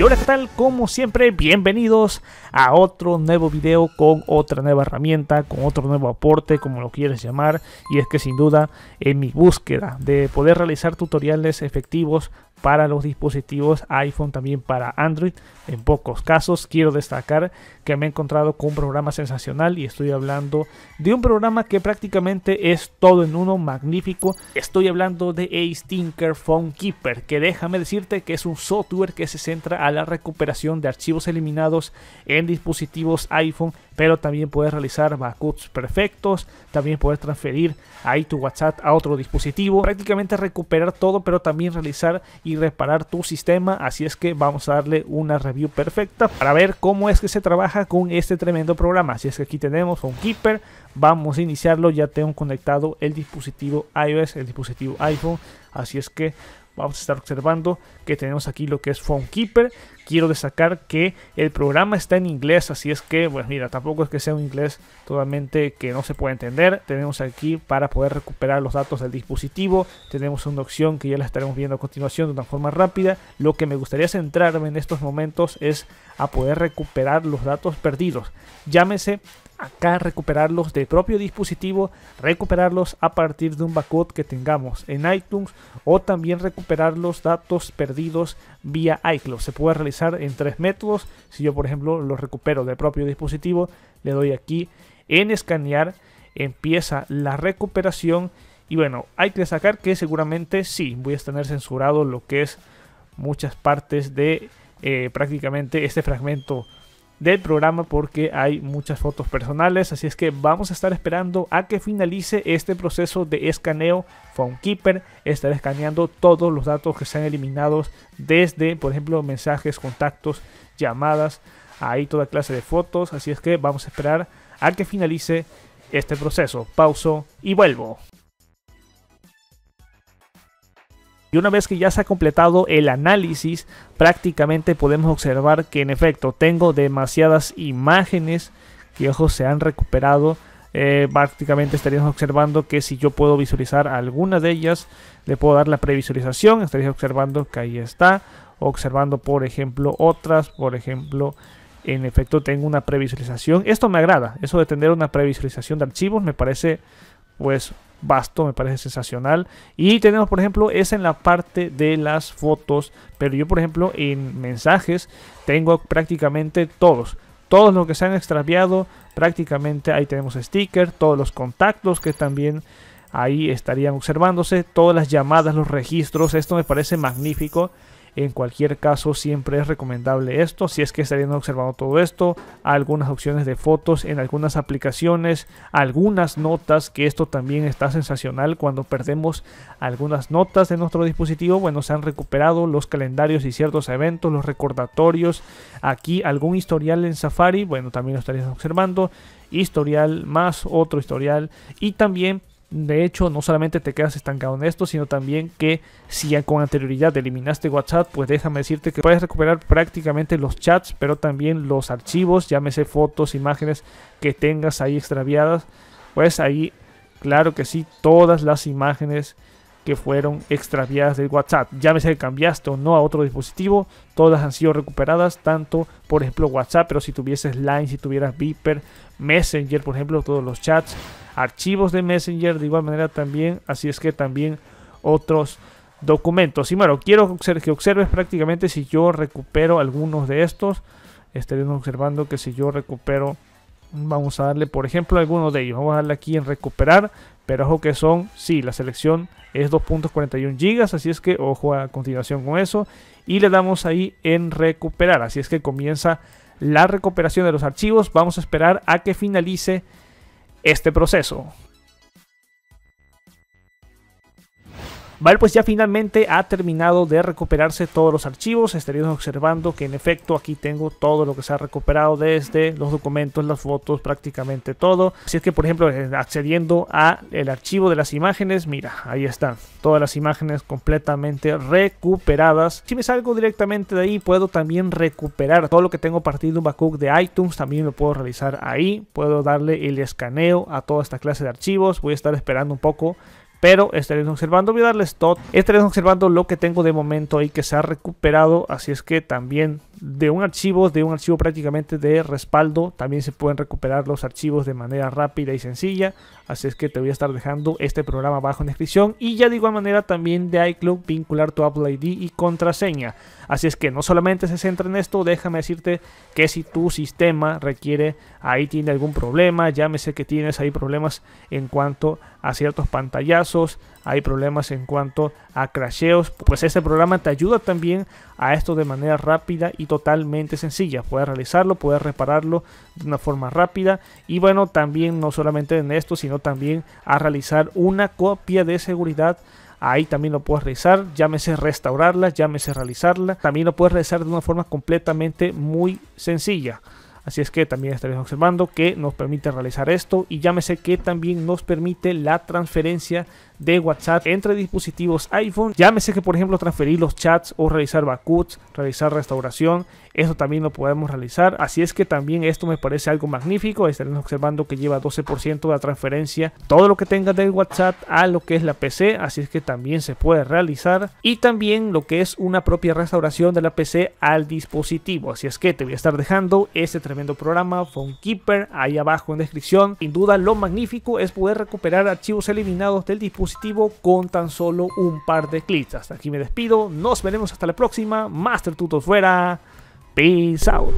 Y hola, tal? Como siempre, bienvenidos a otro nuevo video con otra nueva herramienta, con otro nuevo aporte, como lo quieres llamar. Y es que sin duda, en mi búsqueda de poder realizar tutoriales efectivos para los dispositivos iPhone, también para Android. En pocos casos quiero destacar que me he encontrado con un programa sensacional y estoy hablando de un programa que prácticamente es todo en uno, magnífico. Estoy hablando de Ace Tinker Phone Keeper, que déjame decirte que es un software que se centra a la recuperación de archivos eliminados en dispositivos iPhone, pero también puedes realizar backups perfectos, también puedes transferir ahí tu WhatsApp a otro dispositivo, prácticamente recuperar todo, pero también realizar y reparar tu sistema. Así es que vamos a darle una review perfecta para ver cómo es que se trabaja con este tremendo programa. Así es que aquí tenemos un Keeper. Vamos a iniciarlo. Ya tengo conectado el dispositivo iOS, el dispositivo iPhone. Así es que vamos a estar observando que tenemos aquí lo que es Phone Keeper. Quiero destacar que el programa está en inglés, así es que, bueno pues mira, tampoco es que sea un inglés totalmente que no se pueda entender. Tenemos aquí para poder recuperar los datos del dispositivo, tenemos una opción que ya la estaremos viendo a continuación de una forma rápida. Lo que me gustaría centrarme en estos momentos es a poder recuperar los datos perdidos. Llámese acá recuperarlos del propio dispositivo, recuperarlos a partir de un backup que tengamos en iTunes o también recuperar los datos perdidos vía iCloud. Se puede realizar en tres métodos. Si yo, por ejemplo, los recupero del propio dispositivo, le doy aquí en escanear, empieza la recuperación y bueno, hay que sacar que seguramente sí, voy a tener censurado lo que es muchas partes de eh, prácticamente este fragmento del programa porque hay muchas fotos personales, así es que vamos a estar esperando a que finalice este proceso de escaneo. PhoneKeeper estar escaneando todos los datos que sean eliminados desde, por ejemplo, mensajes, contactos, llamadas, hay toda clase de fotos, así es que vamos a esperar a que finalice este proceso. Pauso y vuelvo. Y una vez que ya se ha completado el análisis, prácticamente podemos observar que en efecto tengo demasiadas imágenes que ojos se han recuperado. Eh, prácticamente estaríamos observando que si yo puedo visualizar alguna de ellas, le puedo dar la previsualización, estaría observando que ahí está, observando por ejemplo otras, por ejemplo en efecto tengo una previsualización. Esto me agrada, eso de tener una previsualización de archivos me parece pues vasto, me parece sensacional. Y tenemos, por ejemplo, es en la parte de las fotos, pero yo, por ejemplo, en mensajes tengo prácticamente todos. Todos los que se han extraviado, prácticamente ahí tenemos sticker, todos los contactos que también ahí estarían observándose, todas las llamadas, los registros, esto me parece magnífico. En cualquier caso, siempre es recomendable esto. Si es que estarían observando todo esto, algunas opciones de fotos en algunas aplicaciones, algunas notas, que esto también está sensacional cuando perdemos algunas notas de nuestro dispositivo. Bueno, se han recuperado los calendarios y ciertos eventos, los recordatorios. Aquí algún historial en Safari, bueno, también lo estarían observando. Historial más otro historial y también de hecho, no solamente te quedas estancado en esto, sino también que si ya con anterioridad eliminaste WhatsApp, pues déjame decirte que puedes recuperar prácticamente los chats, pero también los archivos, llámese fotos, imágenes que tengas ahí extraviadas. Pues ahí, claro que sí, todas las imágenes fueron extraviadas del WhatsApp. ya me sé que cambiaste o no a otro dispositivo, todas han sido recuperadas, tanto por ejemplo WhatsApp, pero si tuvieses Line, si tuvieras Viper, Messenger, por ejemplo, todos los chats, archivos de Messenger, de igual manera también, así es que también otros documentos. Y bueno, quiero que observes prácticamente si yo recupero algunos de estos. Estaremos observando que si yo recupero, vamos a darle por ejemplo algunos de ellos. Vamos a darle aquí en recuperar. Pero ojo que son, sí, la selección es 2.41 GB, así es que ojo a continuación con eso. Y le damos ahí en recuperar, así es que comienza la recuperación de los archivos. Vamos a esperar a que finalice este proceso. Vale, pues ya finalmente ha terminado de recuperarse todos los archivos, estaríamos observando que en efecto aquí tengo todo lo que se ha recuperado desde los documentos, las fotos, prácticamente todo. Así es que por ejemplo eh, accediendo a el archivo de las imágenes, mira, ahí están todas las imágenes completamente recuperadas. Si me salgo directamente de ahí puedo también recuperar todo lo que tengo partido un backup de iTunes, también lo puedo realizar ahí, puedo darle el escaneo a toda esta clase de archivos, voy a estar esperando un poco pero estaremos observando, voy a darles tot, estaremos observando lo que tengo de momento ahí que se ha recuperado, así es que también de un archivo, de un archivo prácticamente de respaldo, también se pueden recuperar los archivos de manera rápida y sencilla, Así es que te voy a estar dejando este programa abajo en descripción. Y ya de igual manera también de iCloud vincular tu Apple ID y contraseña. Así es que no solamente se centra en esto, déjame decirte que si tu sistema requiere, ahí tiene algún problema, llámese que tienes ahí problemas en cuanto a ciertos pantallazos, hay problemas en cuanto a crasheos, pues este programa te ayuda también a esto de manera rápida y totalmente sencilla. Puedes realizarlo, puedes repararlo de una forma rápida y bueno, también no solamente en esto, sino también a realizar una copia de seguridad ahí también lo puedes realizar, llámese restaurarla, llámese realizarla, también lo puedes realizar de una forma completamente muy sencilla. Así es que también estaréis observando que nos permite realizar esto y llámese que también nos permite la transferencia de WhatsApp entre dispositivos iPhone. Llámese que por ejemplo transferir los chats o realizar backups, realizar restauración, eso también lo podemos realizar. Así es que también esto me parece algo magnífico. estaremos observando que lleva 12% de la transferencia, todo lo que tenga del WhatsApp a lo que es la PC, así es que también se puede realizar. Y también lo que es una propia restauración de la PC al dispositivo. Así es que te voy a estar dejando este tremendo programa, PhoneKeeper, ahí abajo en descripción. Sin duda lo magnífico es poder recuperar archivos eliminados del dispositivo con tan solo un par de clics. Hasta aquí me despido, nos veremos hasta la próxima. Master Tutos fuera. Peace out.